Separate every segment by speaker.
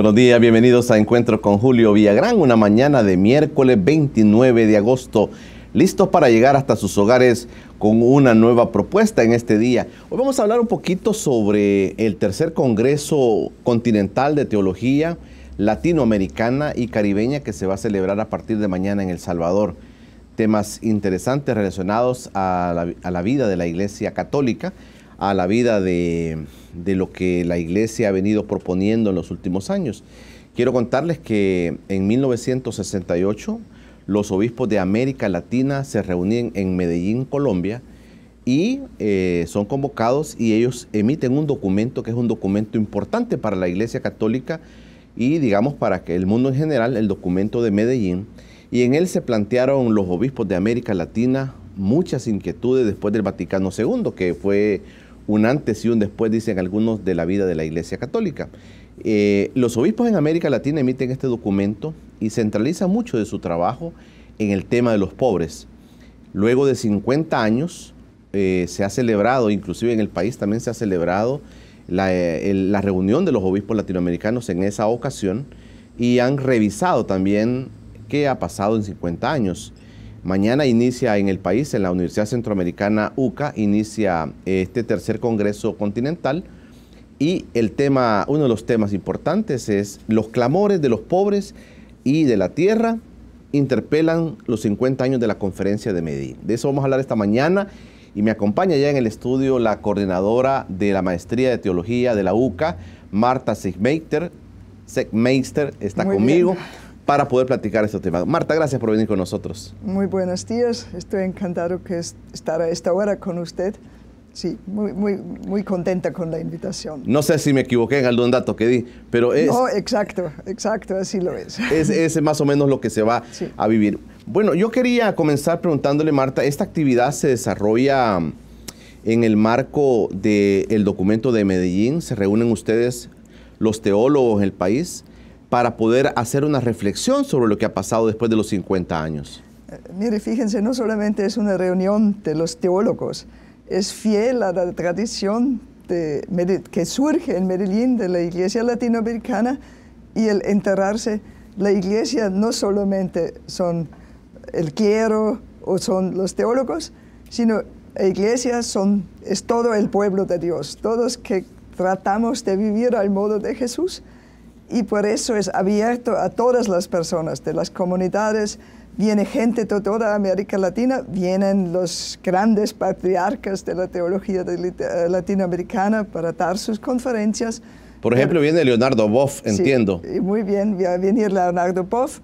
Speaker 1: buenos días, bienvenidos a Encuentro con Julio Villagrán, una mañana de miércoles 29 de agosto, listos para llegar hasta sus hogares con una nueva propuesta en este día. Hoy vamos a hablar un poquito sobre el tercer Congreso Continental de Teología Latinoamericana y Caribeña que se va a celebrar a partir de mañana en El Salvador. Temas interesantes relacionados a la, a la vida de la Iglesia Católica, a la vida de de lo que la Iglesia ha venido proponiendo en los últimos años. Quiero contarles que en 1968 los obispos de América Latina se reunían en Medellín, Colombia, y eh, son convocados y ellos emiten un documento que es un documento importante para la Iglesia Católica y digamos para que el mundo en general, el documento de Medellín, y en él se plantearon los obispos de América Latina muchas inquietudes después del Vaticano II, que fue un antes y un después, dicen algunos, de la vida de la Iglesia Católica. Eh, los obispos en América Latina emiten este documento y centralizan mucho de su trabajo en el tema de los pobres. Luego de 50 años eh, se ha celebrado, inclusive en el país también se ha celebrado la, eh, la reunión de los obispos latinoamericanos en esa ocasión y han revisado también qué ha pasado en 50 años. Mañana inicia en el país, en la Universidad Centroamericana UCA, inicia eh, este tercer Congreso Continental y el tema, uno de los temas importantes es los clamores de los pobres y de la tierra interpelan los 50 años de la conferencia de Medellín. De eso vamos a hablar esta mañana y me acompaña ya en el estudio la coordinadora de la maestría de teología de la UCA, Marta Segmeister. Segmeister está conmigo para poder platicar este tema. Marta, gracias por venir con nosotros.
Speaker 2: Muy buenos días, estoy encantado que estar a esta hora con usted. Sí, muy, muy, muy contenta con la invitación.
Speaker 1: No sé si me equivoqué en algún dato que di, pero es... No,
Speaker 2: exacto, exacto, así lo es. Es,
Speaker 1: más o menos lo que se va a vivir. Bueno, yo quería comenzar preguntándole, Marta, esta actividad se desarrolla en el marco del el documento de Medellín, se reúnen ustedes, los teólogos del país, para poder hacer una reflexión sobre lo que ha pasado después de los 50 años.
Speaker 2: Eh, mire, fíjense, no solamente es una reunión de los teólogos, es fiel a la tradición que surge en Medellín de la Iglesia Latinoamericana y el enterrarse. La Iglesia no solamente son el quiero o son los teólogos, sino la Iglesia son, es todo el pueblo de Dios, todos que tratamos de vivir al modo de Jesús y por eso es abierto a todas las personas de las comunidades. Viene gente de toda América Latina, vienen los grandes patriarcas de la teología eh, latinoamericana para dar sus conferencias. Por ejemplo,
Speaker 1: viene Leonardo Boff, entiendo. Sí,
Speaker 2: muy bien, va a venir Leonardo Boff,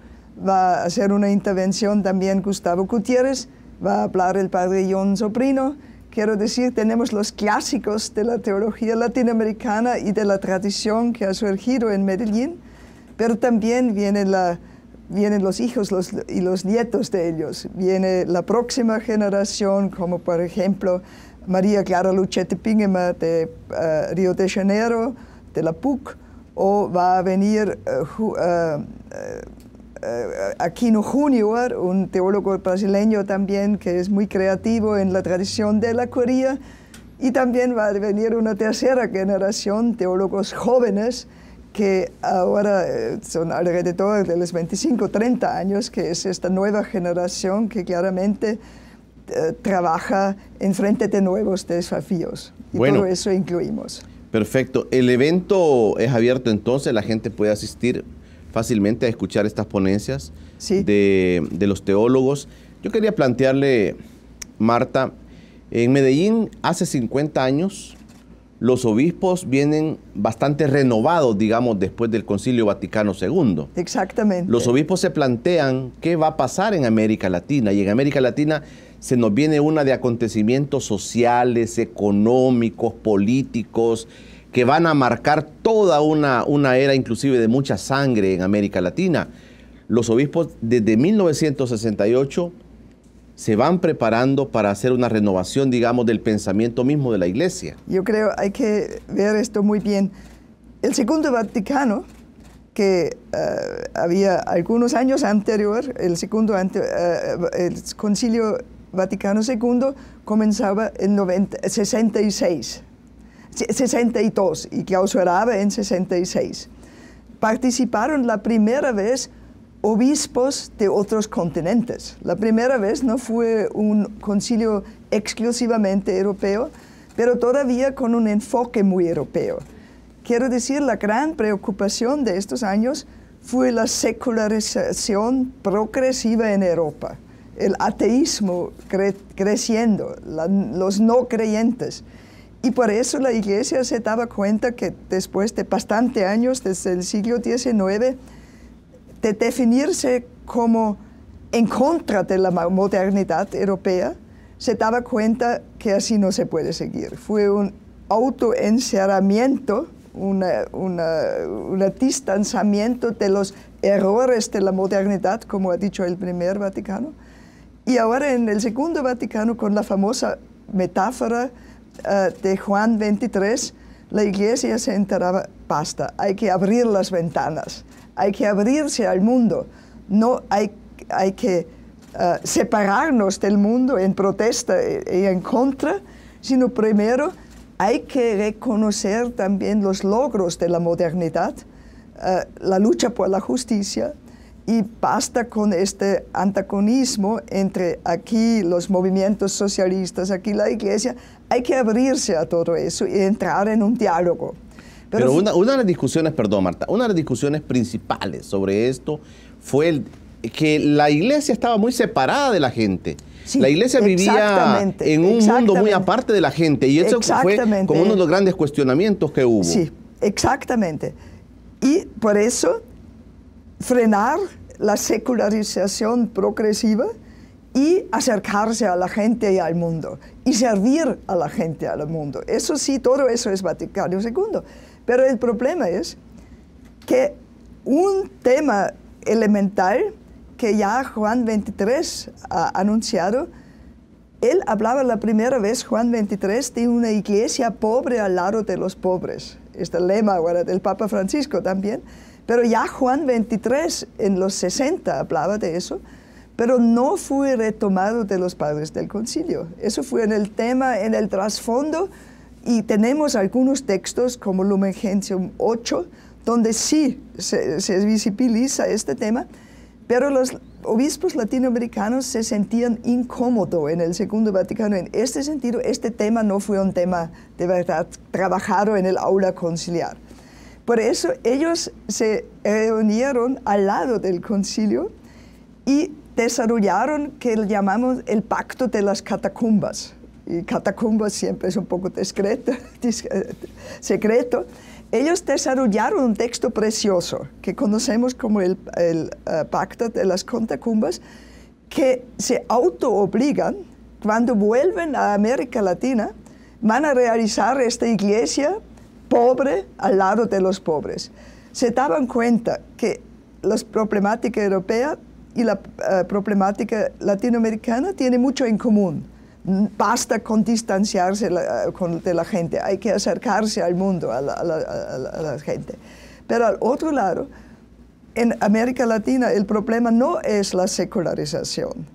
Speaker 2: va a hacer una intervención también Gustavo Gutiérrez, va a hablar el padre John Sobrino, Quiero decir, tenemos los clásicos de la teología latinoamericana y de la tradición que ha surgido en Medellín, pero también la, vienen los hijos los, y los nietos de ellos. Viene la próxima generación, como por ejemplo María Clara Luchete Pingema de eh, Río de Janeiro, de la PUC, o va a venir eh, eh, eh, Aquino Junior, un teólogo brasileño también que es muy creativo en la tradición de la curia, y también va a venir una tercera generación, teólogos jóvenes, que ahora eh, son alrededor de los 25, 30 años, que es esta nueva generación que claramente eh, trabaja en frente de nuevos desafíos. Y bueno, eso incluimos.
Speaker 1: Perfecto. El evento es abierto entonces, la gente puede asistir fácilmente a escuchar estas ponencias de, de, los teólogos. Yo quería plantearle, Marta, en Medellín hace 50 años los obispos vienen bastante renovados, digamos, después del Concilio Vaticano II.
Speaker 2: Exactamente.
Speaker 1: Los obispos se plantean qué va a pasar en América Latina y en América Latina se nos viene una de acontecimientos sociales, económicos, políticos, que van a marcar toda una, una era inclusive de mucha sangre en América Latina. Los obispos desde 1968 se van preparando para hacer una renovación, digamos, del pensamiento mismo de la iglesia.
Speaker 2: Yo creo hay que ver esto muy bien. El Segundo Vaticano, que eh, había algunos años anterior, el, segundo eh, el Concilio Vaticano II comenzaba en 66. 62 y clausuraba en 66. Participaron la primera vez obispos de otros continentes. La primera vez no fue un concilio exclusivamente europeo, pero todavía con un enfoque muy europeo. Quiero decir, la gran preocupación de estos años fue la secularización progresiva en Europa, el ateísmo creciendo, los no creyentes. Y por eso la iglesia se daba cuenta que después de bastante años, desde el siglo XIX, de definirse como en contra de la modernidad europea, se daba cuenta que así no se puede seguir. Fue un autoencerramiento, un distanciamiento de los errores de la modernidad, como ha dicho el primer Vaticano. Y ahora en el segundo Vaticano, con la famosa metáfora eh, de Juan 23, la iglesia se enteraba, basta, hay que abrir las ventanas, hay que abrirse al mundo, no hay, que eh, separarnos del mundo en protesta y en contra, sino primero hay que reconocer también los logros de la modernidad, eh, la lucha por la justicia, y basta con este antagonismo entre aquí los movimientos socialistas, aquí la iglesia, hay que abrirse a todo eso y entrar en un diálogo. Pero, una,
Speaker 1: de las discusiones, perdón Marta, una de las discusiones principales sobre esto fue que la iglesia estaba muy separada de la gente. la iglesia vivía en un mundo muy aparte de la gente y eso fue como uno de los grandes cuestionamientos que hubo. Sí,
Speaker 2: exactamente. Y por eso frenar la secularización progresiva y acercarse a la gente y al mundo y servir a la gente, al mundo. Eso sí, todo eso es Vaticano II. Pero el problema es que un tema elemental que ya Juan 23 ha anunciado, él hablaba la primera vez, Juan 23, de una iglesia pobre al lado de los pobres. Este lema ahora del Papa Francisco también. Pero ya Juan 23 en los 60 hablaba de eso pero no fue retomado de los padres del concilio. Eso fue en el tema, en el trasfondo, y tenemos algunos textos como Lumen Gentium 8, donde sí se, visibiliza este tema, pero los obispos latinoamericanos se sentían incómodos en el Segundo Vaticano. En este sentido, este tema no fue un tema de verdad trabajado en el aula conciliar. Por eso ellos se reunieron al lado del concilio y desarrollaron que llamamos el pacto de las catacumbas. Y catacumbas siempre es un poco discreto, eh, secreto. Ellos desarrollaron un texto precioso que conocemos como el, eh, pacto de las catacumbas, que se autoobligan cuando vuelven a América Latina, van a realizar esta iglesia pobre al lado de los pobres. Se daban cuenta que las problemáticas europeas y la eh, problemática latinoamericana tiene mucho en común. Basta con distanciarse eh, de la gente, hay que acercarse al mundo, a la, gente. Pero al otro lado, en América Latina el problema no es la secularización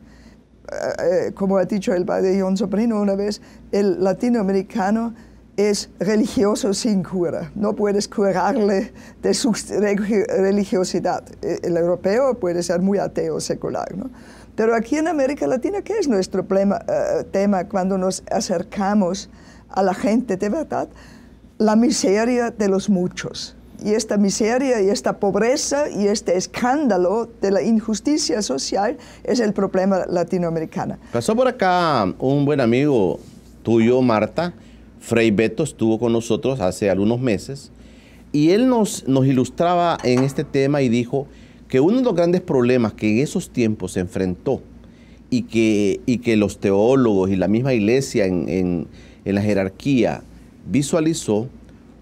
Speaker 2: eh, como ha dicho el padre John Sobrino una vez, el latinoamericano es religioso sin cura. No puedes curarle de su religiosidad. E, el europeo puede ser muy ateo, secular. ¿no? Pero aquí en América Latina, ¿qué es nuestro eh, tema cuando nos acercamos a la gente de verdad? La miseria de los muchos. Y esta miseria y esta pobreza y este escándalo de la injusticia social es el problema latinoamericano.
Speaker 1: Pasó por acá un buen amigo tuyo, Marta, Fray Beto estuvo con nosotros hace algunos meses y él nos, nos ilustraba en este tema y dijo que uno de los grandes problemas que en esos tiempos se enfrentó y que, que los teólogos y la misma iglesia en, la jerarquía visualizó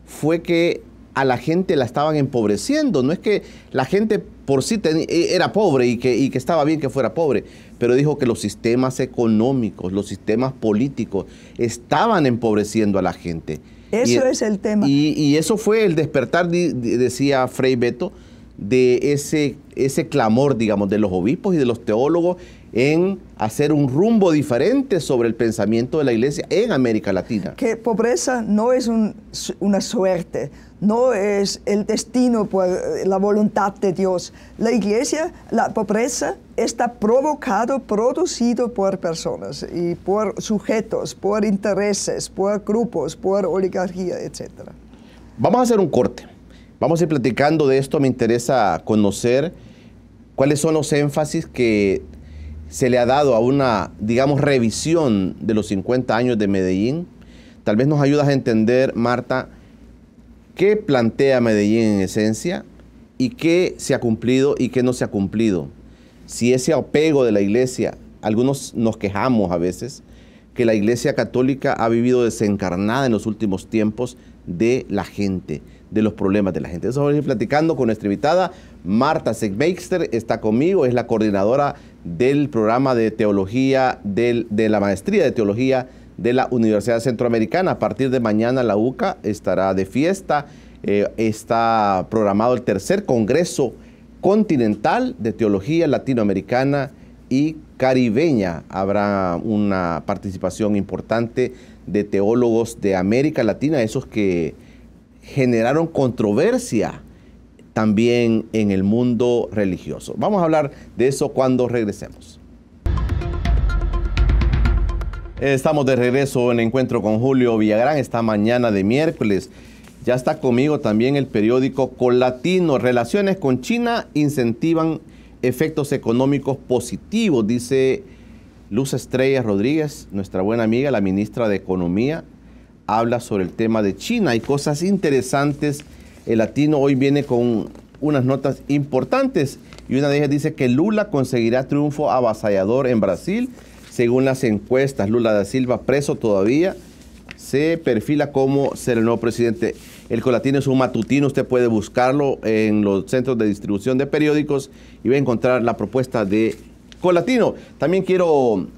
Speaker 1: fue que a la gente la estaban empobreciendo. No es que la gente por sí e, era pobre y que, y que estaba bien que fuera pobre, pero dijo que los sistemas económicos, los sistemas políticos estaban empobreciendo a la gente. Eso e
Speaker 2: es el tema. Y, eso
Speaker 1: fue el despertar, decía Frei Beto, de ese, ese clamor, digamos, de los obispos y de los teólogos en hacer un rumbo diferente sobre el pensamiento de la iglesia en América Latina.
Speaker 2: Que pobreza no es una suerte, no es el destino por pues, la voluntad de Dios. La iglesia, la pobreza está provocado, producido por personas y por sujetos, por intereses, por grupos, por oligarquía, etcétera. Vamos
Speaker 1: a hacer un corte. Vamos a ir platicando de esto. Me interesa conocer cuáles son los énfasis que se le ha dado a una, digamos, revisión de los 50 años de Medellín. Tal vez nos ayudas a entender, Marta, ¿Qué plantea Medellín en esencia? ¿Y qué se ha cumplido y qué no se ha cumplido? Si ese apego de la iglesia, algunos nos quejamos a veces, que la iglesia católica ha vivido desencarnada en los últimos tiempos de la gente, de los problemas de la gente. Eso vamos a ir platicando con nuestra invitada, Marta Segmeister, está conmigo, es la coordinadora del programa de teología, de la maestría de teología de la Universidad Centroamericana. A partir de mañana la UCA estará de fiesta. Eh, está programado el tercer Congreso Continental de Teología Latinoamericana y Caribeña. Habrá una participación importante de teólogos de América Latina, esos que generaron controversia también en el mundo religioso. Vamos a hablar de eso cuando regresemos. Eh, estamos de regreso en Encuentro con Julio Villagrán esta mañana de miércoles. Ya está conmigo también el periódico Colatino. Relaciones con China incentivan efectos económicos positivos, dice Luz Estrella Rodríguez, nuestra buena amiga, la ministra de Economía, habla sobre el tema de China. Hay cosas interesantes. El latino hoy viene con unas notas importantes y una de ellas dice que Lula conseguirá triunfo avasallador en Brasil según las encuestas, Lula da Silva, preso todavía, se perfila como ser el nuevo presidente. El Colatino es un matutino, usted puede buscarlo en los centros de distribución de periódicos y va a encontrar la propuesta de Colatino. También quiero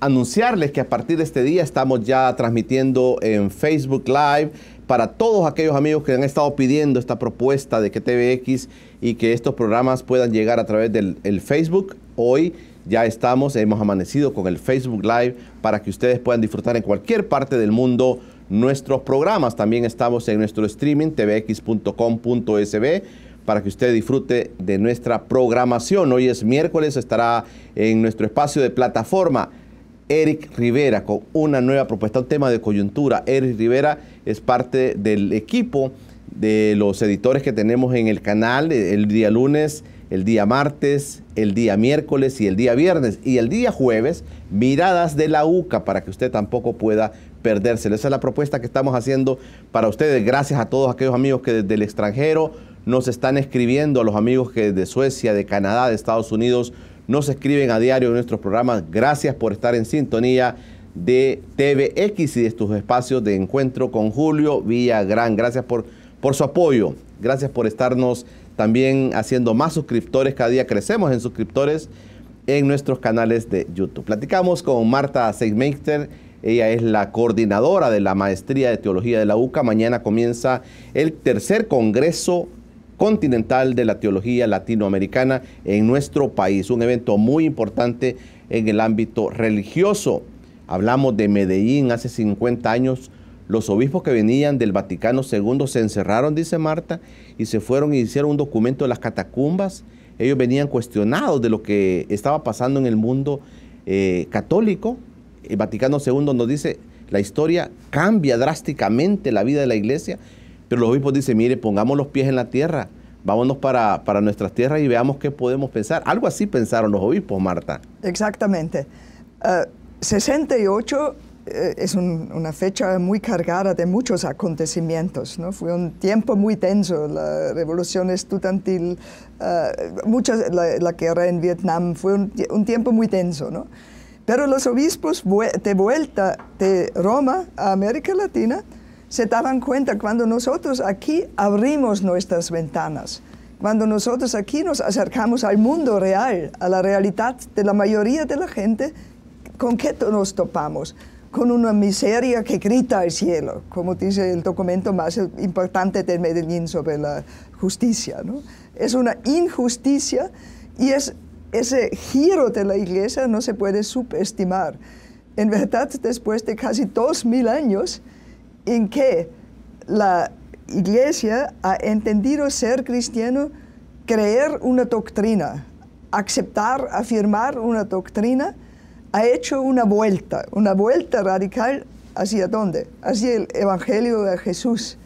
Speaker 1: anunciarles que a partir de este día estamos ya transmitiendo en Facebook Live para todos aquellos amigos que han estado pidiendo esta propuesta de que TVX y que estos programas puedan llegar a través del Facebook. Hoy ya estamos, hemos amanecido con el Facebook Live para que ustedes puedan disfrutar en cualquier parte del mundo nuestros programas. También estamos en nuestro streaming tvx.com.sb para que usted disfrute de nuestra programación. Hoy es miércoles, estará en nuestro espacio de plataforma Eric Rivera con una nueva propuesta, un tema de coyuntura. Eric Rivera es parte del equipo de los editores que tenemos en el canal. El día lunes el día martes, el día miércoles y el día viernes. Y el día jueves, miradas de la UCA para que usted tampoco pueda perdérselo. Esa es la propuesta que estamos haciendo para ustedes. Gracias a todos aquellos amigos que desde el extranjero nos están escribiendo, a los amigos que desde Suecia, de Canadá, de Estados Unidos, nos escriben a diario en nuestros programas. Gracias por estar en sintonía de TVX y de estos espacios de encuentro con Julio Gran Gracias por, por su apoyo, gracias por estarnos también haciendo más suscriptores, cada día crecemos en suscriptores en nuestros canales de YouTube. Platicamos con Marta Seigmeister, ella es la coordinadora de la Maestría de Teología de la UCA. Mañana comienza el tercer Congreso Continental de la Teología Latinoamericana en nuestro país, un evento muy importante en el ámbito religioso. Hablamos de Medellín hace 50 años, los obispos que venían del Vaticano II se encerraron, dice Marta, y se fueron y e hicieron un documento de las catacumbas. Ellos venían cuestionados de lo que estaba pasando en el mundo eh, católico. El Vaticano II nos dice, la historia cambia drásticamente la vida de la iglesia, pero los obispos dicen, mire, pongamos los pies en la tierra, vámonos para, para nuestras tierras y veamos qué podemos pensar. Algo así pensaron los obispos, Marta.
Speaker 2: Exactamente. Eh, y 68 eh, es una fecha muy cargada de muchos acontecimientos. ¿no? Fue un tiempo muy tenso, la revolución estudiantil, eh, la, guerra en Vietnam, fue un, un tiempo muy tenso. ¿no? Pero los obispos de vuelta de Roma a América Latina se daban cuenta cuando nosotros aquí abrimos nuestras ventanas, cuando nosotros aquí nos acercamos al mundo real, a la realidad de la mayoría de la gente, con qué nos topamos con una miseria que grita al cielo, como dice el documento más importante de Medellín sobre la justicia. Es una injusticia y ese giro de la iglesia no se puede subestimar. En verdad, después de casi dos mil años en que la iglesia ha entendido ser cristiano, creer una doctrina, aceptar, afirmar una doctrina, ha hecho una vuelta, una vuelta radical hacia dónde? Hacia el Evangelio de Jesús.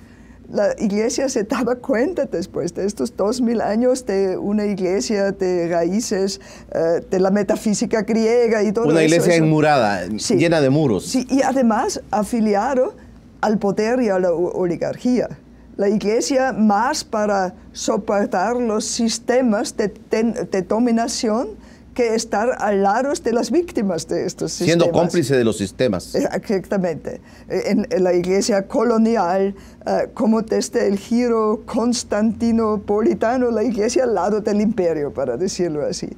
Speaker 2: La iglesia se daba cuenta después de estos dos mil años de una iglesia de raíces, eh, de la metafísica griega y todo eso. Una iglesia
Speaker 1: enmurada, llena de muros. Sí,
Speaker 2: y además afiliado al poder y a la oligarquía. La iglesia más para soportar los sistemas de, de dominación que estar al lado de las víctimas de estos sistemas. Siendo cómplice de los
Speaker 1: sistemas. Eh,
Speaker 2: exactamente. En, la iglesia colonial, eh, como desde el giro constantinopolitano, la iglesia al lado del imperio, para decirlo así.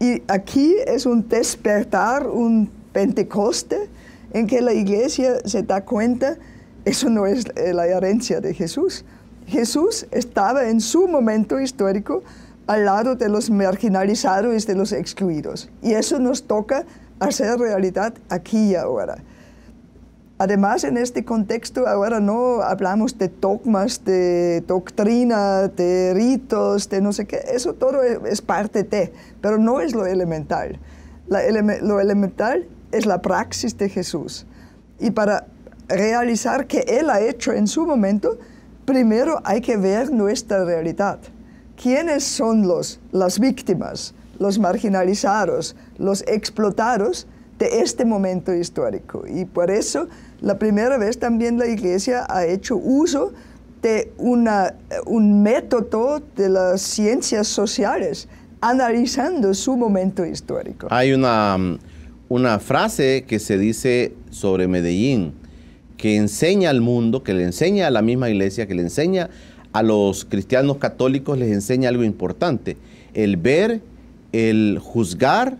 Speaker 2: Y aquí es un despertar, un Pentecoste, en que la iglesia se da cuenta, eso no es eh, la herencia de Jesús. Jesús estaba en su momento histórico al lado de los marginalizados y de los excluidos. Y eso nos toca hacer realidad aquí y ahora. Además, en este contexto ahora no hablamos de dogmas, de doctrina, de ritos, de no sé qué. Eso todo es parte de, pero no es lo elemental. lo elemental es la praxis de Jesús. Y para realizar que Él ha hecho en su momento, primero hay que ver nuestra realidad. ¿Quiénes son los, las víctimas, los marginalizados, los explotados de este momento histórico? Y por eso, la primera vez también la Iglesia ha hecho uso de un método de las ciencias sociales, analizando su momento histórico.
Speaker 1: Hay una frase que se dice sobre Medellín, que enseña al mundo, que le enseña a la misma iglesia, que le enseña a los cristianos católicos les enseña algo importante, el ver, el juzgar,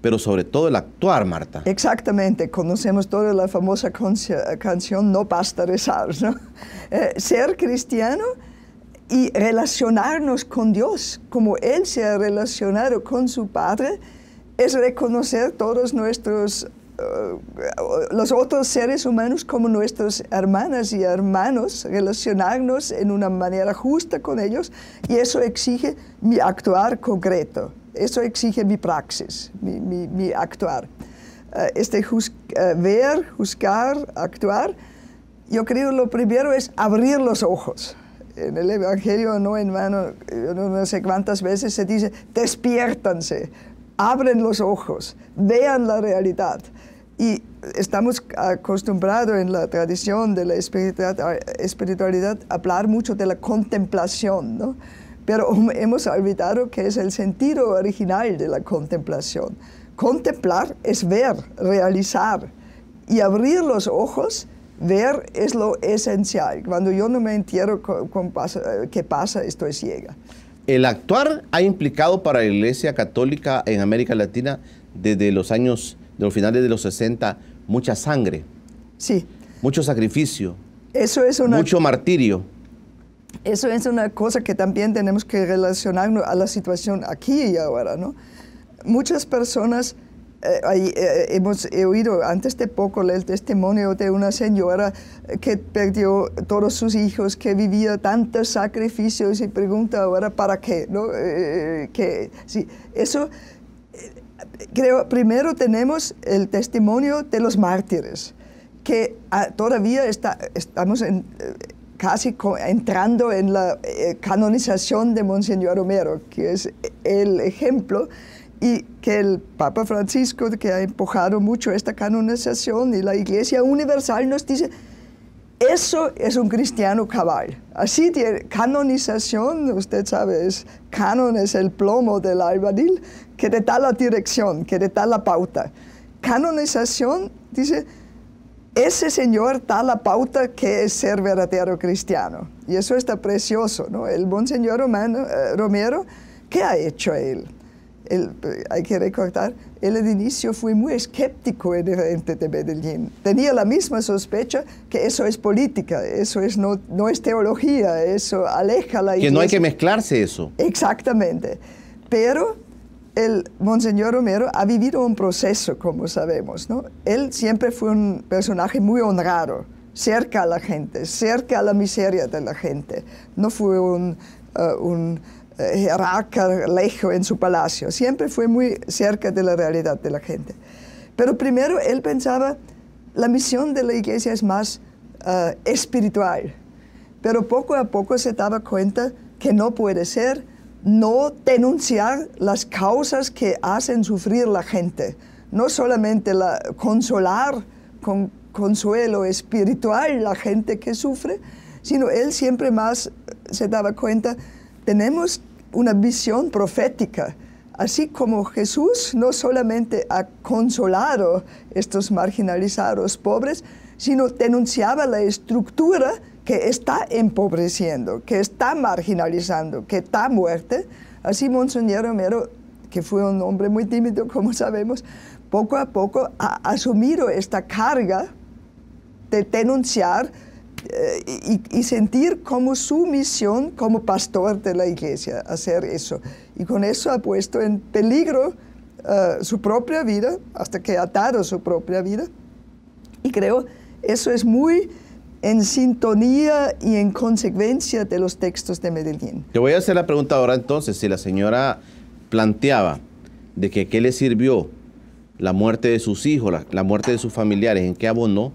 Speaker 1: pero sobre todo el actuar, Marta.
Speaker 2: Exactamente, conocemos toda la famosa canción No basta rezar. ¿no? Eh, ser cristiano y relacionarnos con Dios como Él se ha relacionado con su Padre es reconocer todos nuestros eh, los otros seres humanos como nuestras hermanas y hermanos, relacionarnos en una manera justa con ellos y eso exige mi actuar concreto, eso exige mi praxis, mi, actuar. Eh, este eh, ver, juzgar, actuar, yo creo lo primero es abrir los ojos. En el Evangelio, no en vano, no sé cuántas veces se dice, despiértanse, abren los ojos, vean la realidad. Y estamos acostumbrados en la tradición de la espiritualidad, a hablar mucho de la contemplación, ¿no? pero hemos olvidado que es el sentido original de la contemplación. Contemplar es ver, realizar y abrir los ojos ver es lo esencial. Cuando yo no me entiero qué pasa, estoy ciega.
Speaker 1: El actuar ha implicado para la Iglesia Católica en América Latina desde los años de los finales de los 60, mucha sangre. Sí. Mucho sacrificio.
Speaker 2: Eso es una... Mucho
Speaker 1: martirio.
Speaker 2: Eso es una cosa que también tenemos que relacionar a la situación aquí y ahora, ¿no? Muchas personas, eh, eh, hemos oído antes de poco el testimonio de una señora eh, que perdió todos sus hijos, que vivía tantos sacrificios y pregunta ahora para qué, ¿no? que, sí, eso primero tenemos el testimonio de los mártires, que ah, todavía estamos eh, casi entrando en la eh, canonización de Monseñor Romero, que es el ejemplo y que el Papa Francisco, que ha empujado mucho esta canonización y la Iglesia Universal nos dice, eso es un cristiano cabal. Así canonización, usted sabe, es, canon es el plomo del albañil que te da la dirección, que te da la pauta. Canonización dice, ese Señor da la pauta que es ser verdadero cristiano. Y eso está precioso, ¿no? El buen Señor eh, Romero, ¿qué ha hecho él? él eh, hay que recordar, él al inicio fue muy escéptico en la gente de Medellín. Tenía la misma sospecha que eso es política, eso es no, no es teología, eso aleja la Que no hay que
Speaker 1: mezclarse eso.
Speaker 2: Exactamente. Pero el Monseñor Romero ha vivido un proceso, como sabemos. ¿no? Él siempre fue un personaje muy honrado, cerca a la gente, cerca a la miseria de la gente. No fue un eh, eh, lejos en su palacio. Siempre fue muy cerca de la realidad de la gente. Pero primero él pensaba, la misión de la iglesia es más eh, espiritual. Pero poco a poco se daba cuenta que no puede ser no denunciar las causas que hacen sufrir la gente. No solamente consolar con consuelo espiritual la gente que sufre, sino él siempre más eh, se daba cuenta tenemos una visión profética. Así como Jesús no solamente ha consolado estos marginalizados pobres, sino denunciaba la estructura que está empobreciendo, que está marginalizando, que está muerte. Así Monseñor Romero, que fue un hombre muy tímido, como sabemos, poco a poco ha asumido esta carga de denunciar eh, y, sentir como su misión como pastor de la iglesia, hacer eso. Y con eso ha puesto en peligro eh, su propia vida, hasta que ha su propia vida. Y creo eso es muy en sintonía y en consecuencia de los textos de Medellín.
Speaker 1: Te voy a hacer la pregunta ahora entonces, si la señora planteaba de que qué le sirvió la muerte de sus hijos, la, la muerte de sus familiares, en qué abonó,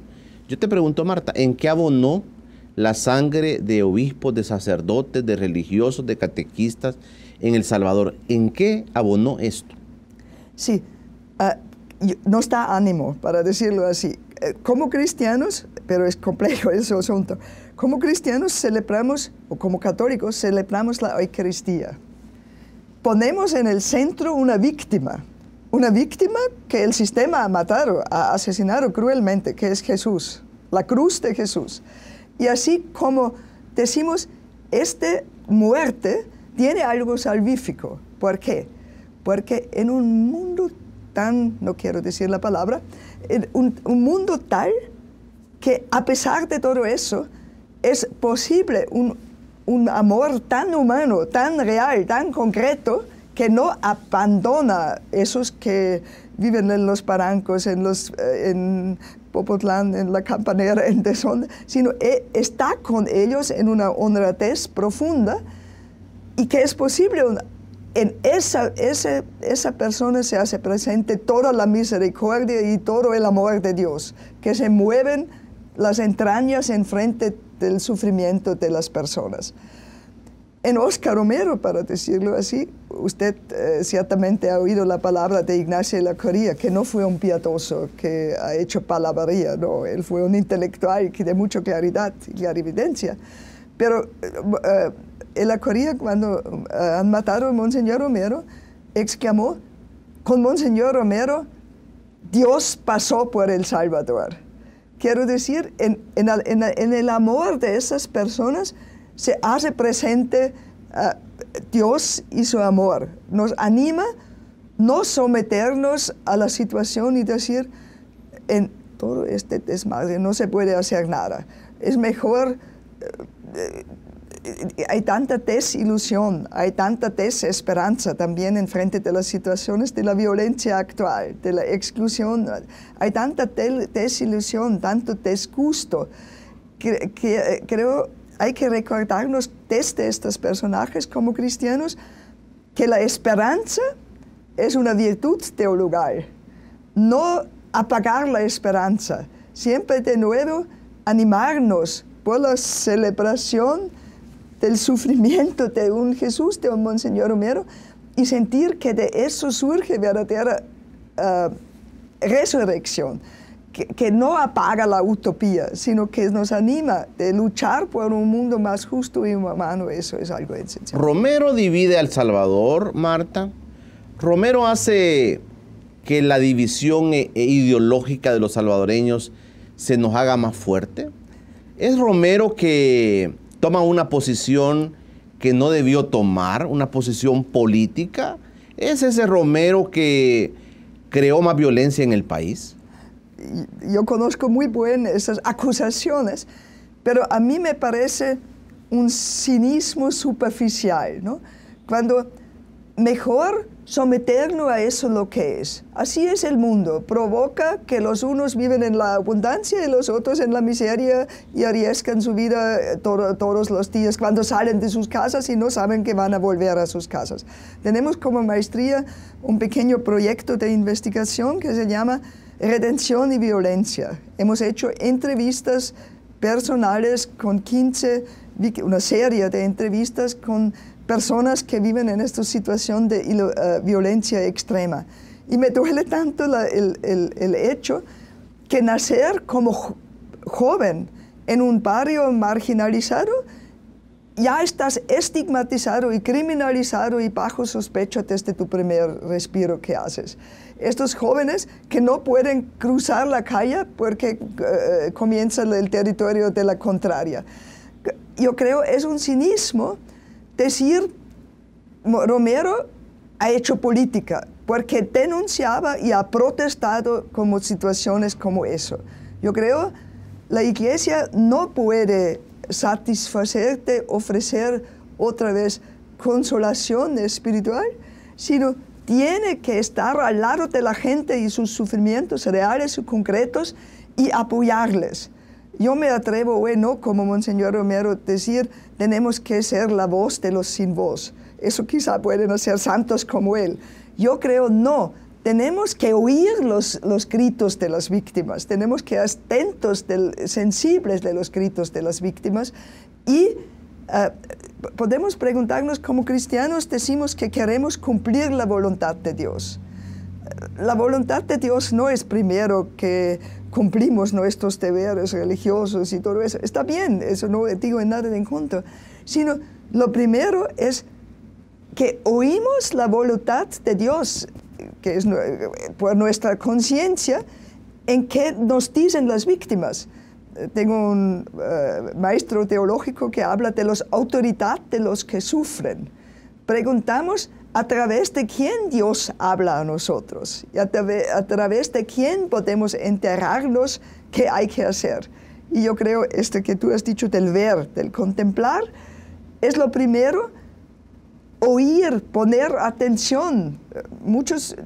Speaker 1: yo te pregunto, Marta, ¿en qué abonó la sangre de obispos, de sacerdotes, de religiosos, de catequistas en El Salvador? ¿En qué abonó esto?
Speaker 2: Sí, ah, no está ánimo para decirlo así. Eh, como cristianos, pero es complejo ese asunto, como cristianos celebramos, o como católicos, celebramos la Eucaristía. Ponemos en el centro una víctima una víctima que el sistema ha matado, ha asesinado cruelmente, que es Jesús, la cruz de Jesús. Y así como decimos, esta muerte tiene algo salvífico. ¿Por qué? Porque en un mundo tan, no quiero decir la palabra, en un, un mundo tal que a pesar de todo eso, es posible un, un amor tan humano, tan real, tan concreto, que no abandona esos que viven en los barrancos, en, los, eh, en Popotlán, en la campanera, en Tesón, sino e, está con ellos en una honradez profunda y que es posible en esa, esa, esa, persona se hace presente toda la misericordia y todo el amor de Dios, que se mueven las entrañas en frente del sufrimiento de las personas. En Oscar Romero, para decirlo así, usted eh, ciertamente ha oído la palabra de Ignacio de la Coría, que no fue un piadoso que ha hecho palabrería, no, él fue un intelectual que de mucha claridad y clarividencia. Pero en eh, la Coría, cuando eh, han matado a Monseñor Romero, exclamó, con Monseñor Romero, Dios pasó por El Salvador. Quiero decir, en, el amor de esas personas se hace presente Dios y su amor nos anima no someternos a la situación y decir, en todo este desmadre no se puede hacer nada. Es mejor, eh, hay tanta desilusión, hay tanta desesperanza también en frente de las situaciones de la violencia actual, de la exclusión. Hay tanta desilusión, tanto disgusto. que, eh, creo hay que recordarnos desde estos personajes como cristianos que la esperanza es una virtud teologal. No apagar la esperanza, siempre de nuevo animarnos por la celebración del sufrimiento de un Jesús, de un Monseñor Homero y sentir que de eso surge verdadera eh, resurrección que, no apaga la utopía, sino que nos anima a luchar por un mundo más justo y humano. Eso es algo esencial.
Speaker 1: Romero divide al Salvador, Marta. Romero hace que la división e, e ideológica de los salvadoreños se nos haga más fuerte. Es Romero que toma una posición que no debió tomar, una posición política. Es ese Romero que creó más violencia en el país
Speaker 2: yo conozco muy bien esas acusaciones, pero a mí me parece un cinismo superficial, ¿no? Cuando mejor someternos a eso lo que es. Así es el mundo. Provoca que los unos viven en la abundancia y los otros en la miseria y arriesgan su vida eh, todos los días cuando salen de sus casas y no saben que van a volver a sus casas. Tenemos como maestría un pequeño proyecto de investigación que se llama redención y violencia. Hemos hecho entrevistas personales con 15, una serie de entrevistas con personas que viven en esta situación de eh, violencia extrema. Y me duele tanto el, hecho que nacer como joven en un barrio marginalizado ya estás estigmatizado y criminalizado y bajo sospecha desde tu primer respiro que haces. Estos jóvenes que no pueden cruzar la calle porque eh, comienza el territorio de la contraria. Yo creo es un cinismo decir Romero ha hecho política porque denunciaba y ha protestado como situaciones como eso. Yo creo la iglesia no puede satisfacerte, ofrecer otra vez consolación espiritual, sino tiene que estar al lado de la gente y sus sufrimientos reales y concretos y apoyarles. Yo me atrevo bueno, como Monseñor Romero, decir, tenemos que ser la voz de los sin voz. Eso quizá pueden ser santos como él. Yo creo no, tenemos que oír los, los gritos de las víctimas, tenemos que atentos, del, sensibles de los gritos de las víctimas y ah, podemos preguntarnos como cristianos decimos que queremos cumplir la voluntad de Dios. La voluntad de Dios no es primero que cumplimos nuestros deberes religiosos y todo eso. Está bien, eso no digo en nada en contra. Sino lo primero es que oímos la voluntad de Dios que es eh, por nuestra conciencia, en qué nos dicen las víctimas. Eh, tengo un eh, maestro teológico que habla de los autoridad de los que sufren. Preguntamos a través de quién Dios habla a nosotros y a, través de quién podemos enterrarnos qué hay que hacer. Y yo creo este que tú has dicho del ver, del contemplar, es lo primero oír, poner atención. Muchos eh,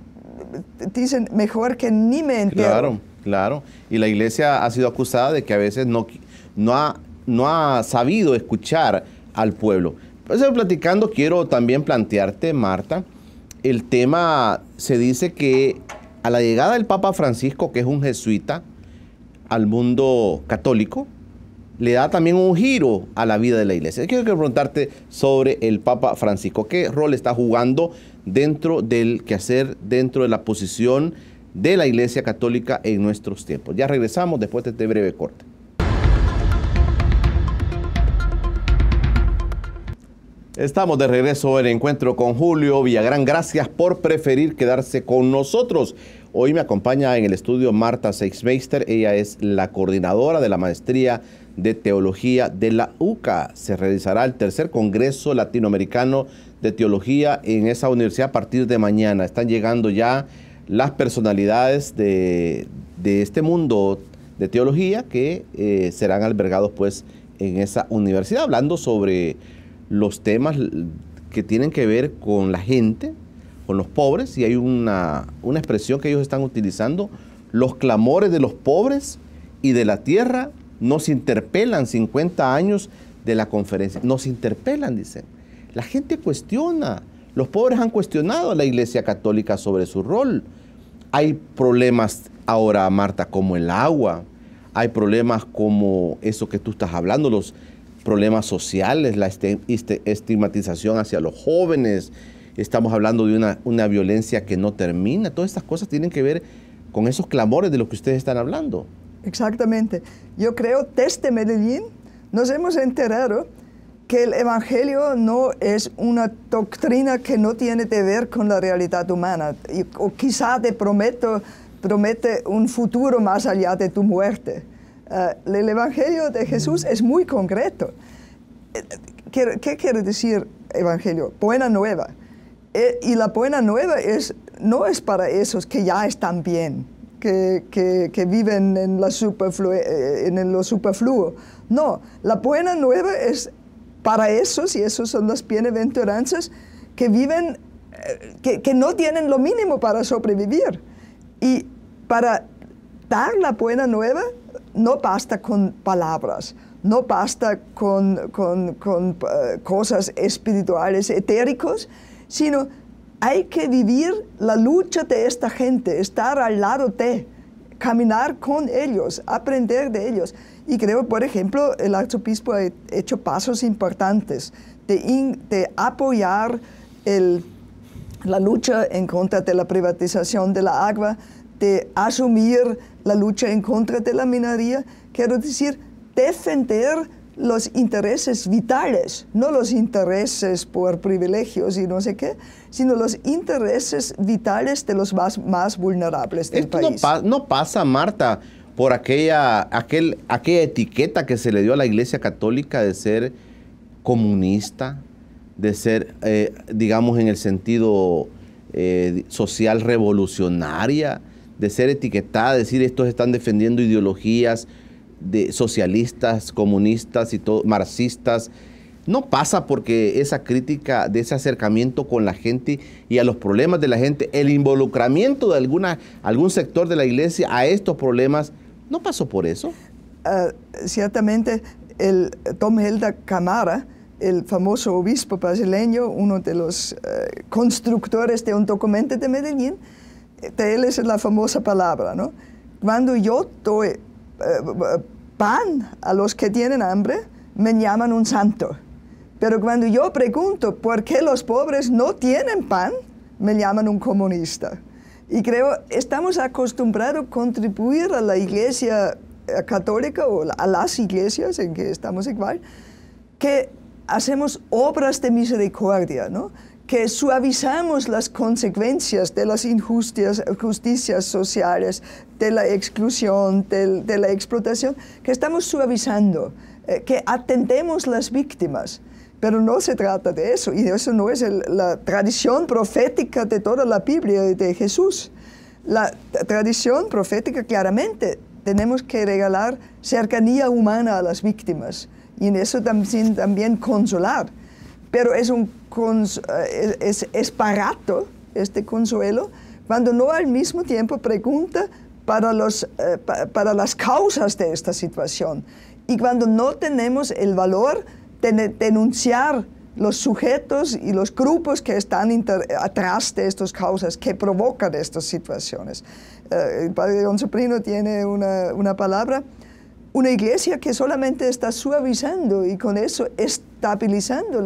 Speaker 2: dicen, mejor que ni me entero. Claro,
Speaker 1: claro. Y la iglesia ha sido acusada de que a veces no, no, ha, no ha sabido escuchar al pueblo. Por eso platicando, quiero también plantearte, Marta, el tema, se dice que a la llegada del Papa Francisco, que es un jesuita, al mundo católico, le da también un giro a la vida de la iglesia. Quiero preguntarte sobre el Papa Francisco. ¿Qué rol está jugando dentro del quehacer, dentro de la posición de la Iglesia Católica en nuestros tiempos? Ya regresamos después de este breve corte. Estamos de regreso en encuentro con Julio Villagrán. Gracias por preferir quedarse con nosotros. Hoy me acompaña en el estudio Marta Seixmeister. Ella es la coordinadora de la maestría de Teología de la UCA. Se realizará el tercer Congreso Latinoamericano de Teología en esa universidad a partir de mañana. Están llegando ya las personalidades de, este mundo de teología que eh, serán albergados pues en esa universidad, hablando sobre los temas que tienen que ver con la gente, con los pobres, y hay una, una expresión que ellos están utilizando, los clamores de los pobres y de la tierra nos interpelan 50 años de la conferencia. Nos interpelan, dicen. La gente cuestiona. Los pobres han cuestionado a la Iglesia Católica sobre su rol. Hay problemas ahora, Marta, como el agua. Hay problemas como eso que tú estás hablando, los problemas sociales, la este, este, estigmatización hacia los jóvenes. Estamos hablando de una, violencia que no termina. Todas estas cosas tienen que ver con esos clamores de los que ustedes están hablando.
Speaker 2: Exactamente. Yo creo, desde Medellín nos hemos enterado que el Evangelio no es una doctrina que no tiene que ver con la realidad humana, o quizá te prometo, promete un futuro más allá de tu muerte. Eh, el Evangelio de Jesús es muy concreto. Eh, ¿Qué, quiere decir Evangelio? Buena nueva. Eh, y la buena nueva es, no es para esos que ya están bien, que, viven en, la eh, en lo superfluo. No, la buena nueva es para esos, y esos son las bienaventuranzas, que viven, eh, que, no tienen lo mínimo para sobrevivir. Y para dar la buena nueva no basta con palabras, no basta con, eh, cosas espirituales, etéricos, sino hay que vivir la lucha de esta gente, estar al lado de, caminar con ellos, aprender de ellos. Y creo, por ejemplo, el arzobispo ha hecho pasos importantes de, apoyar la lucha en contra de la privatización de la agua, de asumir la lucha en contra de la minería, quiero decir, defender los intereses vitales, no los intereses por privilegios y no sé qué, sino los intereses vitales de los más, más vulnerables del país.
Speaker 1: No, no, pasa, Marta, por aquella, aquella etiqueta que se le dio a la Iglesia Católica de ser comunista, de ser, eh, digamos, en el sentido eh, social revolucionaria, de ser etiquetada, decir estos están defendiendo ideologías de socialistas, comunistas y marxistas, no pasa porque esa crítica de ese acercamiento con la gente y a los problemas de la gente, el involucramiento de alguna, algún sector de la iglesia a estos problemas, no pasó por eso.
Speaker 2: Ah, ciertamente, el Tom Helda Camara, el famoso obispo brasileño, uno de los eh, constructores de un documento de Medellín, eh, de él es la famosa palabra, ¿no? Cuando yo estoy eh, eh, pan a los que tienen hambre, me llaman un santo. Pero cuando yo pregunto por qué los pobres no tienen pan, me llaman un comunista. Y creo, estamos acostumbrados a contribuir a la iglesia eh, católica o a las iglesias en que estamos igual, que hacemos obras de misericordia, ¿no? que suavizamos las consecuencias de las injusticias sociales, de la exclusión, de, la explotación, que estamos suavizando, eh, que atendemos las víctimas. Pero no se trata de eso, y eso no es la tradición profética de toda la Biblia de Jesús. La tradición profética claramente tenemos que regalar cercanía humana a las víctimas y en eso también, también consolar. Pero es un eh, es, barato este consuelo cuando no al mismo tiempo pregunta para, los, eh, para las causas de esta situación. Y cuando no tenemos el valor de denunciar los sujetos y los grupos que están atrás de estas causas, que provocan estas situaciones. Eh, el padre Don Soprino tiene una, una palabra una iglesia que solamente está suavizando y con eso estabilizando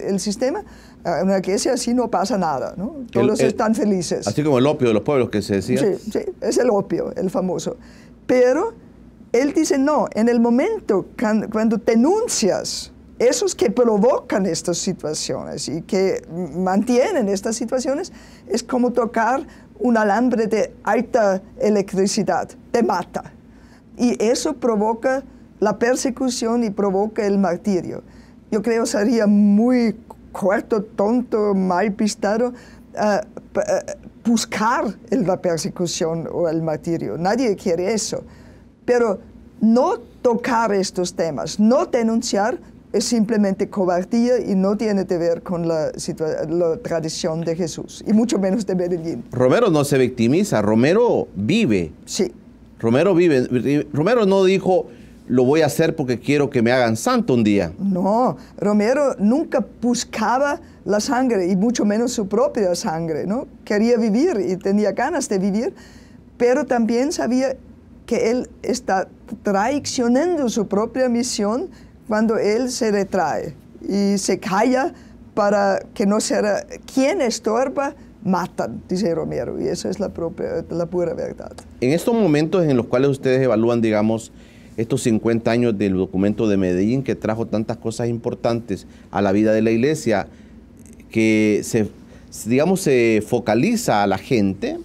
Speaker 2: el sistema, en una iglesia así no pasa nada, ¿no? Todos eh, están felices. Así como
Speaker 1: el opio de los pueblos que se decía. Sí,
Speaker 2: sí, es el opio, el famoso. Pero él dice, no, en el momento cuando denuncias esos que provocan estas situaciones y que mantienen estas situaciones, es como tocar un alambre de alta electricidad, te mata y eso provoca la persecución y provoca el martirio. Yo creo sería muy corto, tonto, malpistado, ah, ah, buscar la persecución o el martirio. Nadie quiere eso. Pero no tocar estos temas, no denunciar, es simplemente cobardía y no tiene que ver con la, la, tradición de Jesús, y mucho menos de Medellín.
Speaker 1: Romero no se victimiza, Romero vive. Sí. Romero vive, Romero no dijo, lo voy a hacer porque quiero que me hagan santo un día.
Speaker 2: No, Romero nunca buscaba la sangre y mucho menos su propia sangre, ¿no? Quería vivir y tenía ganas de vivir, pero también sabía que él está traicionando su propia misión cuando él se retrae y se calla para que no sea quien estorba matan, dice Romero, y esa es la, propia, la pura verdad.
Speaker 1: En estos momentos en los cuales ustedes evalúan, digamos, estos 50 años del documento de Medellín que trajo tantas cosas importantes a la vida de la iglesia, que se, digamos, se focaliza a la gente,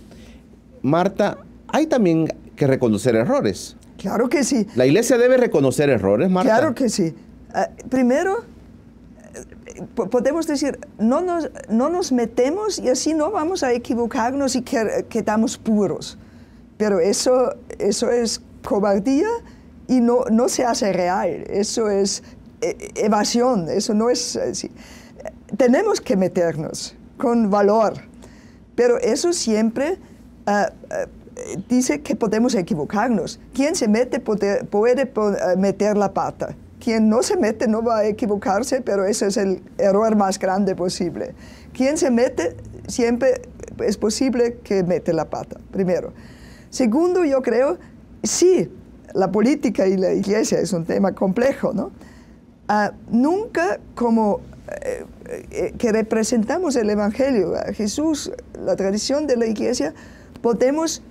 Speaker 1: Marta, hay también que reconocer errores. Claro que sí. La iglesia debe reconocer errores, Marta. Claro
Speaker 2: que sí. Eh, primero, podemos decir, no nos, no nos metemos y así no vamos a equivocarnos y quedamos puros. Pero eso, eso es cobardía y no, no se hace real. Eso es eh, evasión, eso no es eh, Tenemos que meternos con valor, pero eso siempre ah, ah, dice que podemos equivocarnos. Quien se mete puede meter la pata quien no se mete no va a equivocarse, pero ese es el error más grande posible. Quien se mete siempre es posible que mete la pata, primero. Segundo, yo creo, sí, la política y la iglesia es un tema complejo, ¿no? Ah, nunca como eh, eh, que representamos el Evangelio, a Jesús, la tradición de la iglesia, podemos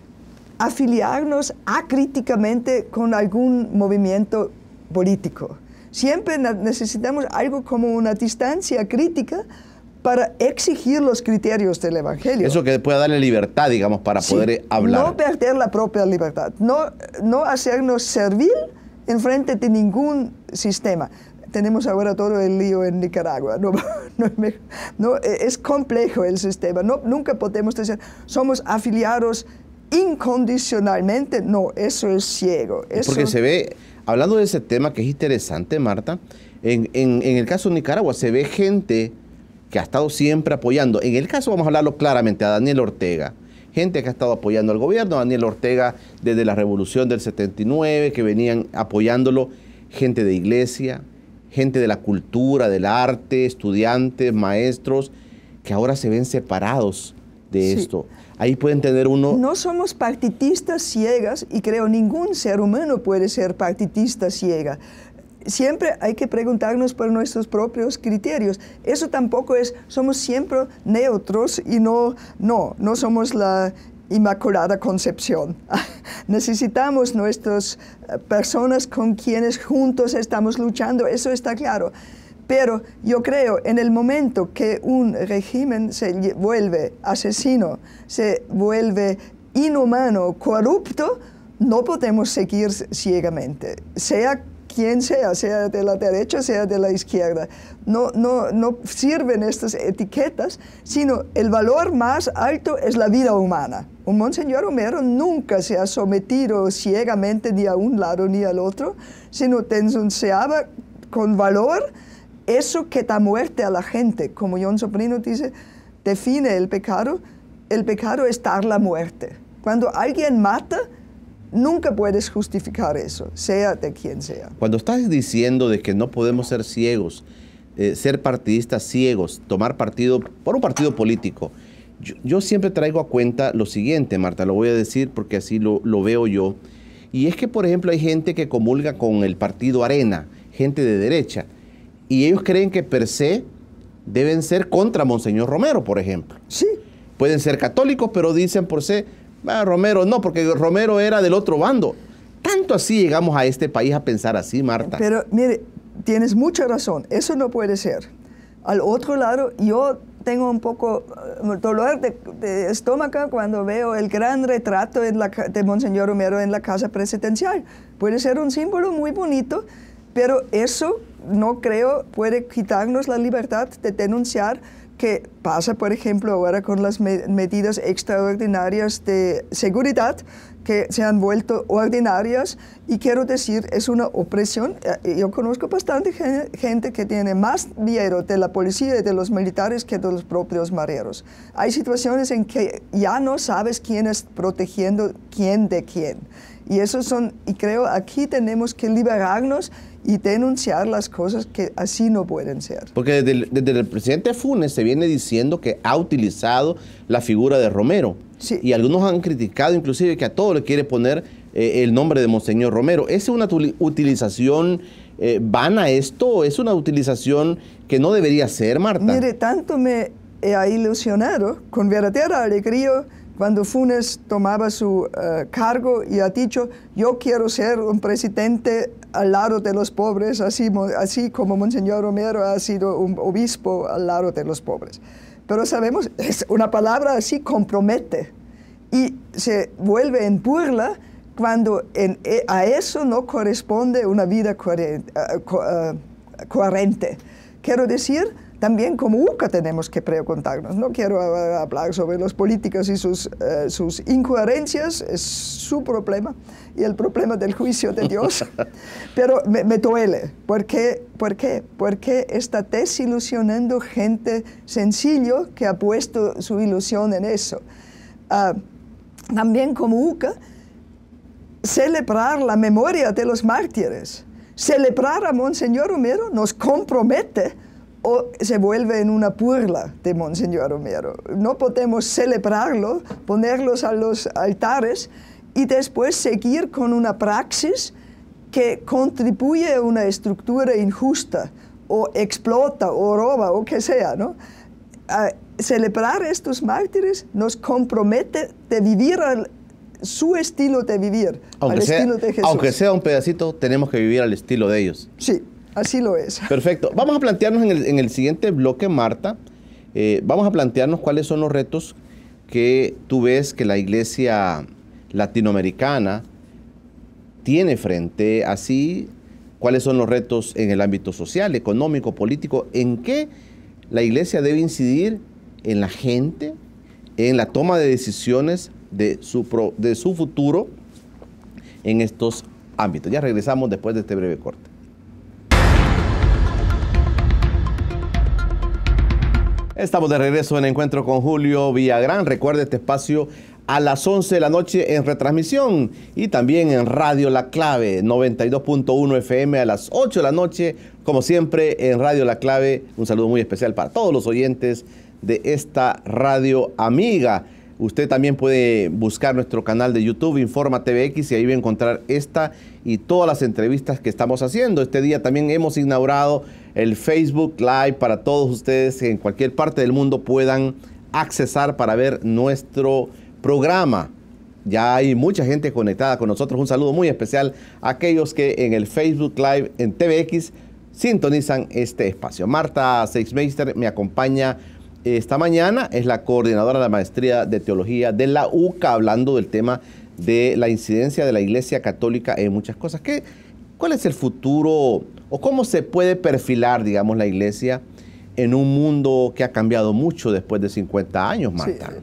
Speaker 2: afiliarnos acríticamente con algún movimiento político. Siempre necesitamos algo como una distancia crítica para exigir los criterios del Evangelio. Eso
Speaker 1: que pueda darle libertad, digamos, para poder hablar. No
Speaker 2: perder la propia libertad, no, no hacernos servir en frente de ningún sistema. Tenemos ahora todo el lío en Nicaragua. No, e-, es complejo el sistema. No, nunca podemos decir, somos afiliados incondicionalmente. No, eso es ciego. Porque se
Speaker 1: ve hablando de ese tema que es interesante, Marta, en, el caso de Nicaragua se ve gente que ha estado siempre apoyando. En el caso, vamos a hablarlo claramente, a Daniel Ortega. Gente que ha estado apoyando al gobierno, Daniel Ortega desde la revolución del 79, que venían apoyándolo, gente de iglesia, gente de la cultura, del arte, estudiantes, maestros, que ahora se ven separados de esto. Ahí pueden tener uno...
Speaker 2: No somos partitistas ciegas y creo ningún ser humano puede ser partitista ciega. Siempre hay que preguntarnos por nuestros propios criterios. Eso tampoco es, somos siempre neutros y no, no, no somos la Inmaculada Concepción. Necesitamos nuestras eh, personas con quienes juntos estamos luchando, eso está claro. Pero yo creo en el momento que un régimen se vuelve asesino, se vuelve inhumano, corrupto, no podemos seguir ciegamente, sea quien sea, sea de la derecha, sea de la izquierda. No, no, no sirven estas etiquetas, sino el valor más alto es la vida humana. Un monseñor Homero nunca se ha sometido ciegamente ni a un lado ni al otro, sino tensionaba con valor eso que da muerte a la gente, como John Sobrino dice, define el pecado, el pecado es dar la muerte. Cuando alguien mata, nunca puedes justificar eso, sea de quien sea.
Speaker 1: Cuando estás diciendo de que no podemos ser ciegos, eh, ser partidistas ciegos, tomar partido por un partido político, yo, siempre traigo a cuenta lo siguiente, Marta, lo voy a decir porque así lo veo yo. Y es que, por ejemplo, hay gente que comulga con el partido Arena, gente de derecha y ellos creen que per se deben ser contra Monseñor Romero, por ejemplo. Sí. Pueden ser católicos, pero dicen por se, ah, Romero no, porque Romero era del otro bando. Tanto así llegamos a este país a pensar así, Marta.
Speaker 2: Pero mire, tienes mucha razón, eso no puede ser. Al otro lado, yo tengo un poco eh, dolor de, estómago cuando veo el gran retrato de Monseñor Romero en la casa presidencial. Puede ser un símbolo muy bonito, pero eso no creo puede quitarnos la libertad de denunciar que pasa, por ejemplo, ahora con las medidas extraordinarias de seguridad que se han vuelto ordinarias y quiero decir, es una opresión. Eh, yo conozco bastante gente que tiene más miedo de la policía y de los militares que de los propios mareros. Hay situaciones en que ya no sabes quién es protegiendo quién de quién. Y eso son, y creo aquí tenemos que liberarnos y denunciar las cosas que así no pueden ser.
Speaker 1: Porque desde el, desde el presidente Funes se viene diciendo que ha utilizado la figura de Romero. Sí. Y algunos han criticado inclusive que a todo le quiere poner eh, el nombre de Monseñor Romero. ¿Es una utilización eh, vana esto? ¿Es una utilización que no debería ser, Marta? Mire,
Speaker 2: tanto me ha ilusionado con verdadera alegría cuando Funes tomaba su eh, cargo y ha dicho, yo quiero ser un presidente al lado de los pobres, así, así como Monseñor Romero ha sido un obispo al lado de los pobres. Pero sabemos, es una palabra así compromete y se vuelve en burla cuando eh, a eso no corresponde una vida eh, coherente. Quiero decir, también como UCA tenemos que preguntarnos, No quiero eh, hablar sobre los políticos y sus, eh, sus incoherencias, es su problema y el problema del juicio de Dios. Pero me, duele. ¿Por qué? ¿Por qué? Porque está desilusionando gente sencillo que ha puesto su ilusión en eso. Ah, también como UCA, celebrar la memoria de los mártires. Celebrar a Monseñor Romero nos compromete se vuelve en una purla de Monseñor Romero. No podemos celebrarlo, ponerlos a los altares y después seguir con una praxis que contribuye a una estructura injusta o explota o roba o que sea. ¿no? A celebrar estos mártires nos compromete de vivir su estilo de vivir, estilo de Aunque
Speaker 1: sea un pedacito, tenemos que vivir al estilo de ellos.
Speaker 2: Sí. Así lo es.
Speaker 1: Perfecto. Vamos a plantearnos en el, siguiente bloque, Marta, eh, vamos a plantearnos cuáles son los retos que tú ves que la iglesia latinoamericana tiene frente a sí, cuáles son los retos en el ámbito social, económico, político, en qué la iglesia debe incidir en la gente, en la toma de decisiones de su, de su futuro en estos ámbitos. Ya regresamos después de este breve corte. Estamos de regreso en Encuentro con Julio Villagrán. Recuerde este espacio a las 11 de la noche en retransmisión y también en Radio La Clave 92.1 FM a las 8 de la noche, como siempre en Radio La Clave. Un saludo muy especial para todos los oyentes de esta radio amiga. Usted también puede buscar nuestro canal de YouTube Informa TVX y ahí va a encontrar esta y todas las entrevistas que estamos haciendo. Este día también hemos inaugurado el Facebook Live para todos ustedes que en cualquier parte del mundo puedan accesar para ver nuestro programa. Ya hay mucha gente conectada con nosotros. Un saludo muy especial a aquellos que en el Facebook Live en TVX sintonizan este espacio. Marta Seixmeister me acompaña esta mañana. Es la coordinadora de la maestría de teología de la UCA hablando del tema de la incidencia de la Iglesia Católica en muchas cosas que ¿Cuál es el futuro o cómo se puede perfilar, digamos, la iglesia en un mundo que ha cambiado mucho después de 50 años, Marta? Sí.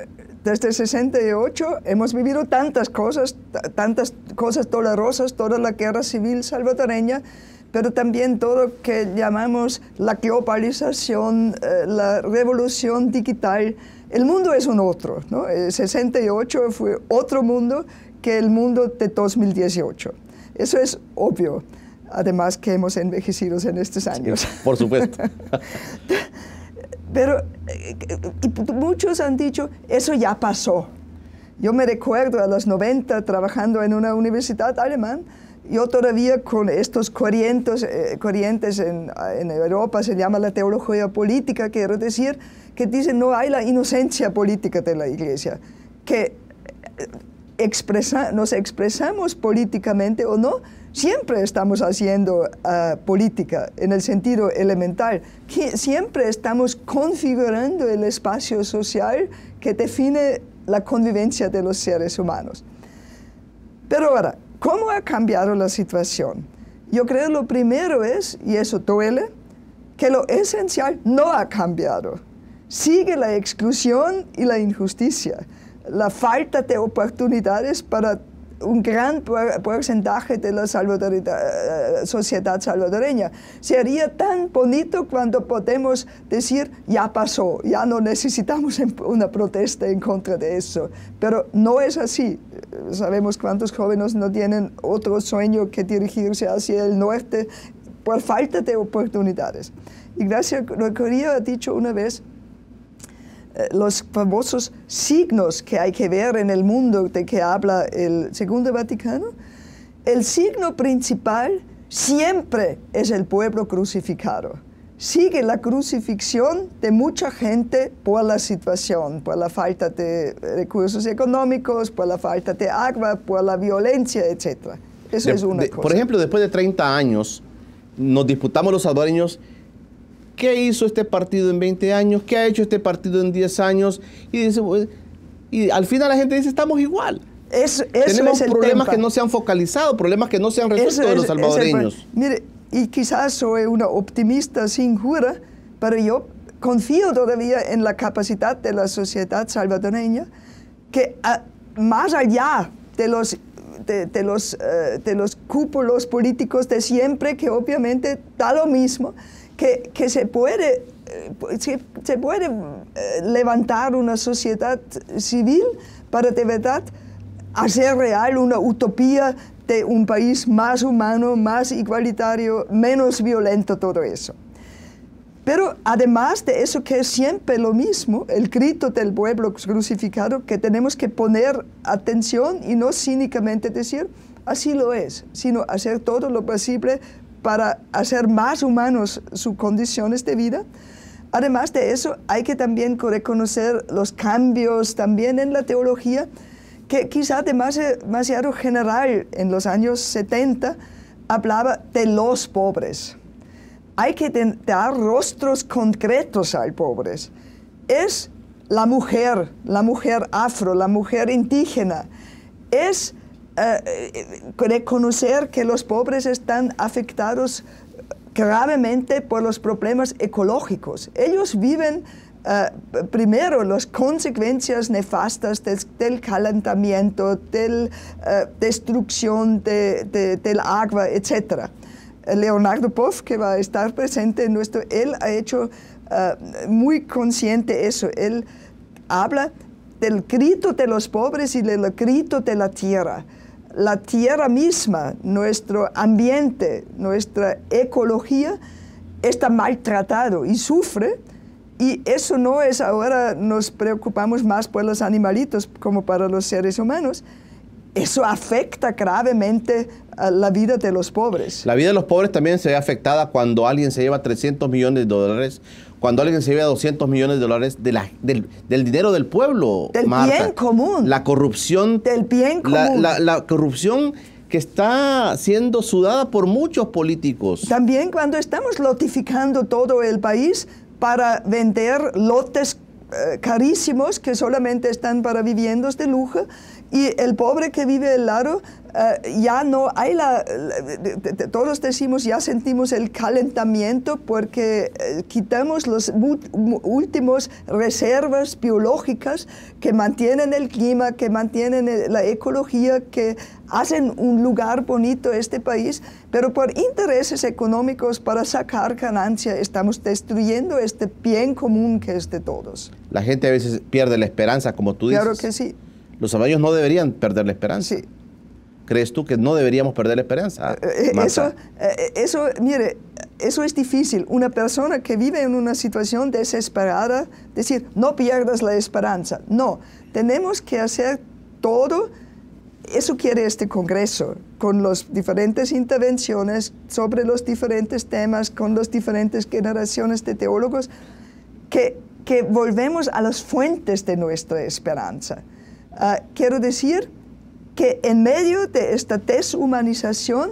Speaker 2: Eh, desde 68 hemos vivido tantas cosas, tantas cosas dolorosas, toda la guerra civil salvadoreña, pero también todo lo que llamamos la globalización, eh, la revolución digital. El mundo es un otro, ¿no? El 68 fue otro mundo que el mundo de 2018. Eso es obvio. Además que hemos envejecido en estos años. por supuesto. Pero eh, eh, muchos han dicho, eso ya pasó. Yo me recuerdo a los 90 trabajando en una universidad alemana yo todavía con estos corrientes, eh, corrientes en, en, Europa, se llama la teología política, quiero decir, que dicen no hay la inocencia política de la Iglesia, que nos expresamos políticamente o no, siempre estamos haciendo ah, política en el sentido elemental, siempre estamos configurando el espacio social que define la convivencia de los seres humanos. Pero ahora, ¿cómo ha cambiado la situación? Yo creo lo primero es, y eso duele, que lo esencial no ha cambiado. Sigue la exclusión y la injusticia la falta de oportunidades para un gran porcentaje de la eh, sociedad salvadoreña. Sería tan bonito cuando podemos decir, ya pasó, ya no necesitamos una protesta en contra de eso. Pero no es así. Sabemos cuántos jóvenes no tienen otro sueño que dirigirse hacia el norte por falta de oportunidades. Ignacio Correa ha dicho una vez, eh, los famosos signos que hay que ver en el mundo de que habla el Segundo Vaticano, el signo principal siempre es el pueblo crucificado. Sigue la crucifixión de mucha gente por la situación, por la falta de recursos económicos, por la falta de agua, por la violencia, etc. Eso es una cosa. Por
Speaker 1: ejemplo, después de 30 años, nos disputamos los salvadoreños qué hizo este partido en 20 años, qué ha hecho este partido en 10 años. Y, dice, pues, y al
Speaker 2: final la gente dice, estamos igual. Es, eso Tenemos problemas que no
Speaker 1: se han focalizado, problemas que no se han resuelto de los salvadoreños.
Speaker 2: mire, y quizás soy una optimista sin jura, pero yo confío todavía en la capacidad de la sociedad salvadoreña que ah, más allá de los de, los, eh, de los cúpulos políticos de siempre, que obviamente da lo mismo, que, se puede, eh, pues, se, puede eh, levantar una sociedad civil para de verdad hacer real una utopía de un país más humano, más igualitario, menos violento, todo eso. Pero además de eso que es siempre lo mismo, el grito del pueblo crucificado, que tenemos que poner atención y no cínicamente decir, así lo es, sino hacer todo lo posible para hacer más humanos sus condiciones de vida. Además de eso, hay que también reconocer los cambios también en la teología, que quizás eh, demasiado general en los años 70 hablaba de los pobres. Hay que dar rostros concretos al pobres. Es la mujer, la mujer afro, la mujer indígena. Es reconocer eh, eh, que los pobres están afectados gravemente por los problemas ecológicos. Ellos viven eh, primero las consecuencias nefastas del, calentamiento, de la destrucción del agua, etc. Leonardo Poff, que va a estar presente en nuestro, él ha hecho muy consciente eso. Él habla del grito de los pobres y del grito de la tierra la tierra misma, nuestro ambiente, nuestra ecología está maltratado y sufre. Y eso no es ahora, nos preocupamos más por los animalitos como para los seres humanos. Eso afecta gravemente la vida de los pobres.
Speaker 1: La vida de los pobres también se ve afectada cuando alguien se lleva 300 millones de dólares cuando alguien se lleva 200 millones de dólares del, dinero del pueblo. Del bien común. La corrupción. Del bien común. La, corrupción que está siendo
Speaker 2: sudada por muchos políticos. También cuando estamos lotificando todo el país para vender lotes eh, carísimos que solamente están para viviendas de lujo, y el pobre que vive al lado, eh, ya no hay la, Todos decimos, ya sentimos el calentamiento porque eh, quitamos los últimos reservas biológicas que mantienen el clima, que mantienen la ecología, que hacen un lugar bonito este país, pero por intereses económicos para sacar ganancia estamos destruyendo este bien común que es de todos.
Speaker 1: La gente a veces pierde la esperanza, como tú dices. Claro que sí. Los samaritanos no deberían perder la esperanza. ¿Crees tú que no deberíamos perder la esperanza? Eh, eh, ah,
Speaker 2: eh, eso, mire, eso es difícil. Una persona que vive en una situación desesperada, decir, no pierdas la esperanza. No, tenemos que hacer todo. Eso quiere este Congreso, con las diferentes intervenciones sobre los diferentes temas, con las diferentes generaciones de teólogos, que volvemos a las fuentes de nuestra esperanza Ah, quiero decir que en medio de esta deshumanización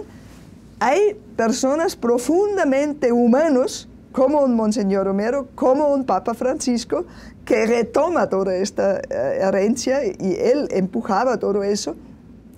Speaker 2: hay personas profundamente humanos, como un Monseñor Romero, como un Papa Francisco, que retoma toda esta eh, herencia y él empujaba todo eso,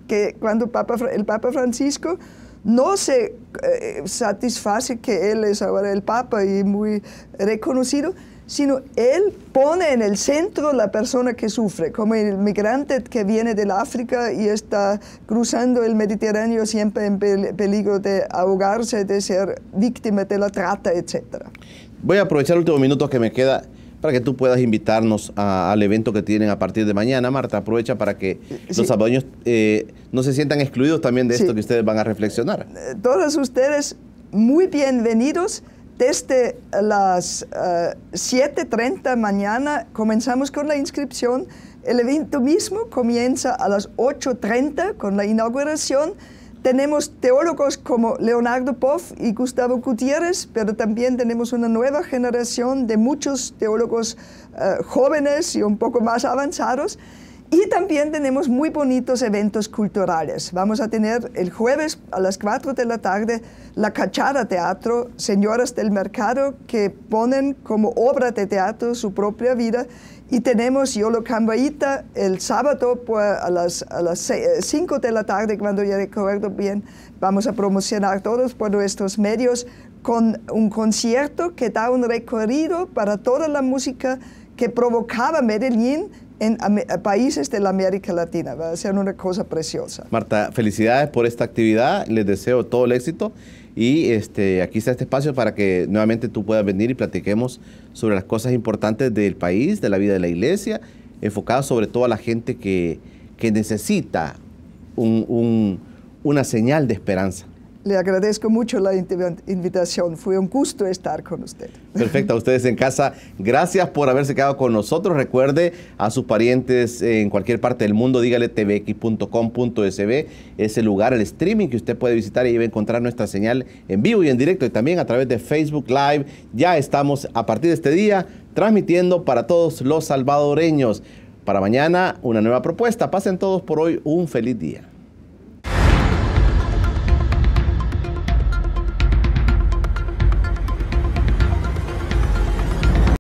Speaker 2: que cuando el Papa Francisco no se eh, satisface que él es ahora el Papa y muy reconocido, sino él pone en el centro la persona que sufre, como el migrante que viene del África y está cruzando el Mediterráneo siempre en peligro de ahogarse, de ser víctima de la trata, etc.
Speaker 1: Voy a aprovechar el último minuto que me queda para que tú puedas invitarnos al evento que tienen a partir de mañana. Marta, aprovecha para que eh, los salvadoreños eh, no se sientan excluidos también de esto que ustedes van a reflexionar. Eh,
Speaker 2: todos ustedes muy bienvenidos desde las 7.30 eh, mañana comenzamos con la inscripción. El evento mismo comienza a las 8.30 con la inauguración. Tenemos teólogos como Leonardo Poff y Gustavo Gutiérrez, pero también tenemos una nueva generación de muchos teólogos eh, jóvenes y un poco más avanzados. Y también tenemos muy bonitos eventos culturales. Vamos a tener el jueves a las 4 de la tarde la Cachara Teatro, Señoras del Mercado, que ponen como obra de teatro su propia vida. Y tenemos Yolo Cambaita el sábado pues, a las, a las 5 eh, de la tarde, cuando ya recuerdo bien, vamos a promocionar todos por pues, nuestros medios con un concierto que da un recorrido para toda la música que provocaba Medellín en eh, países de la América Latina. Va a ser una cosa preciosa.
Speaker 1: Marta, felicidades por esta actividad. Les deseo todo el éxito. Y este, aquí está este espacio para que nuevamente tú puedas venir y platiquemos sobre las cosas importantes del país, de la vida de la iglesia, enfocado sobre todo a la gente que, necesita una señal de esperanza
Speaker 2: le agradezco mucho la invitación. Fue un gusto estar con usted.
Speaker 1: Perfecto, a ustedes en casa. Gracias por haberse quedado con nosotros. Recuerde a sus parientes en cualquier parte del mundo, dígale tvx.com.sv Es el lugar, el streaming que usted puede visitar y va a encontrar nuestra señal en vivo y en directo y también a través de Facebook Live. Ya estamos a partir de este día transmitiendo para todos los salvadoreños. Para mañana, una nueva propuesta. Pasen todos por hoy un feliz día.